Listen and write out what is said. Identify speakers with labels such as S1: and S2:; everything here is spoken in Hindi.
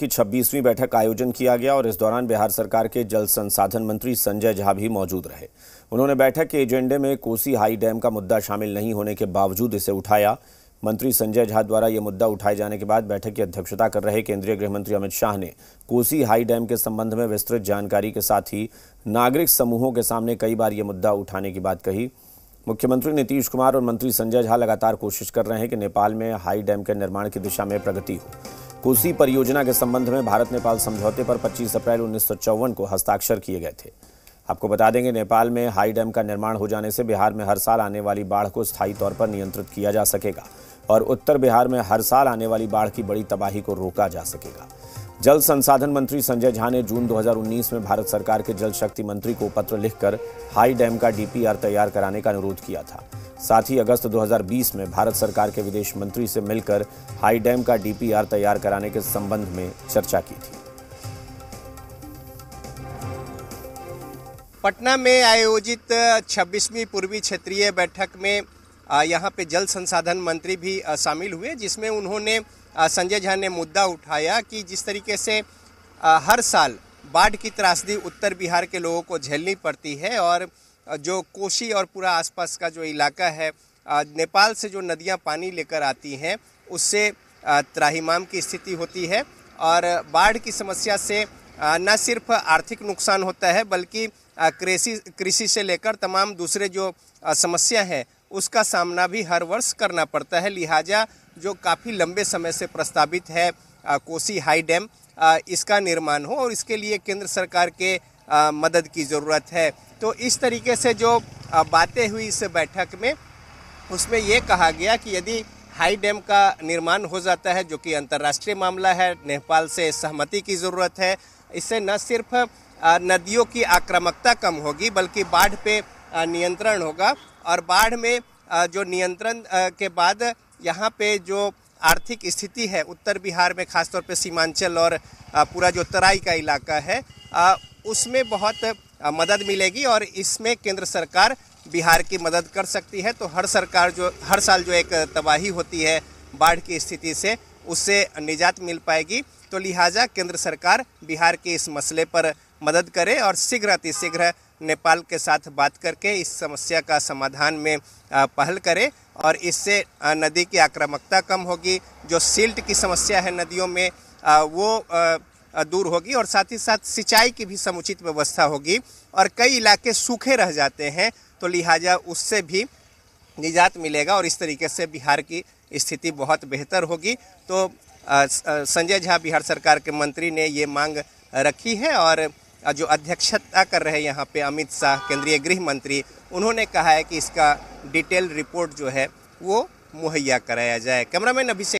S1: की छब्बीसवीं बैठक का आयोजन किया गया और इस दौरान बिहार सरकार के जल संसाधन मंत्री संजय झा भी मौजूद रहे उन्होंने बैठक के एजेंडे में कोसी हाई डैम का मुद्दा शामिल नहीं होने के बावजूद इसे उठाया मंत्री संजय झा द्वारा यह मुद्दा उठाए जाने के बाद बैठक की अध्यक्षता कर रहे केंद्रीय गृह मंत्री अमित शाह ने कोसी हाई डैम के संबंध में विस्तृत जानकारी के साथ ही नागरिक समूहों के सामने कई बार यह मुद्दा उठाने की बात कही मुख्यमंत्री नीतीश कुमार और मंत्री संजय झा लगातार कोशिश कर रहे हैं कि नेपाल में हाई डैम के निर्माण की दिशा में प्रगति हो कोसी परियोजना के संबंध में भारत नेपाल समझौते पर 25 अप्रैल उन्नीस को हस्ताक्षर किए गए थे आपको बता देंगे नेपाल में हाई डैम का निर्माण हो जाने से बिहार में हर साल आने वाली बाढ़ को स्थायी तौर पर नियंत्रित किया जा सकेगा और उत्तर बिहार में हर साल आने वाली बाढ़ की बड़ी तबाही को रोका जा सकेगा जल संसाधन मंत्री संजय झा ने जून 2019 में भारत सरकार के जल शक्ति मंत्री को पत्र लिखकर हाई डैम का डीपीआर तैयार कराने का अनुरोध किया था साथ ही अगस्त 2020 में भारत सरकार के विदेश मंत्री से मिलकर हाई डैम का डीपीआर तैयार कराने के संबंध में चर्चा की थी
S2: पटना में आयोजित 26वीं पूर्वी क्षेत्रीय बैठक में यहाँ पे जल संसाधन मंत्री भी शामिल हुए जिसमें उन्होंने संजय झा ने मुद्दा उठाया कि जिस तरीके से हर साल बाढ़ की त्रासदी उत्तर बिहार के लोगों को झेलनी पड़ती है और जो कोशी और पूरा आसपास का जो इलाका है नेपाल से जो नदियाँ पानी लेकर आती हैं उससे त्राहिमाम की स्थिति होती है और बाढ़ की समस्या से न सिर्फ आर्थिक नुकसान होता है बल्कि कृषि कृषि से लेकर तमाम दूसरे जो समस्या है उसका सामना भी हर वर्ष करना पड़ता है लिहाजा जो काफ़ी लंबे समय से प्रस्तावित है आ, कोसी हाई डैम इसका निर्माण हो और इसके लिए केंद्र सरकार के आ, मदद की ज़रूरत है तो इस तरीके से जो बातें हुई इस बैठक में उसमें यह कहा गया कि यदि हाई डैम का निर्माण हो जाता है जो कि अंतर्राष्ट्रीय मामला है नेपाल से सहमति की ज़रूरत है इससे न सिर्फ नदियों की आक्रामकता कम होगी बल्कि बाढ़ पे नियंत्रण होगा और बाढ़ में जो नियंत्रण के बाद यहाँ पे जो आर्थिक स्थिति है उत्तर बिहार में खासतौर पे सीमांचल और पूरा जो तराई का इलाका है उसमें बहुत मदद मिलेगी और इसमें केंद्र सरकार बिहार की मदद कर सकती है तो हर सरकार जो हर साल जो एक तबाही होती है बाढ़ की स्थिति से उससे निजात मिल पाएगी तो लिहाजा केंद्र सरकार बिहार के इस मसले पर मदद करे और शीघ्र अतिशीघ्र नेपाल के साथ बात करके इस समस्या का समाधान में पहल करें और इससे नदी की आक्रामकता कम होगी जो सिल्ट की समस्या है नदियों में वो दूर होगी और साथ ही साथ सिंचाई की भी समुचित व्यवस्था होगी और कई इलाके सूखे रह जाते हैं तो लिहाजा उससे भी निजात मिलेगा और इस तरीके से बिहार की स्थिति बहुत बेहतर होगी तो संजय झा बिहार सरकार के मंत्री ने ये मांग रखी है और जो अध्यक्षता कर रहे हैं यहाँ पे अमित शाह केंद्रीय गृह मंत्री उन्होंने कहा है कि इसका डिटेल रिपोर्ट जो है वो मुहैया कराया जाए कैमरामैन अभिषेक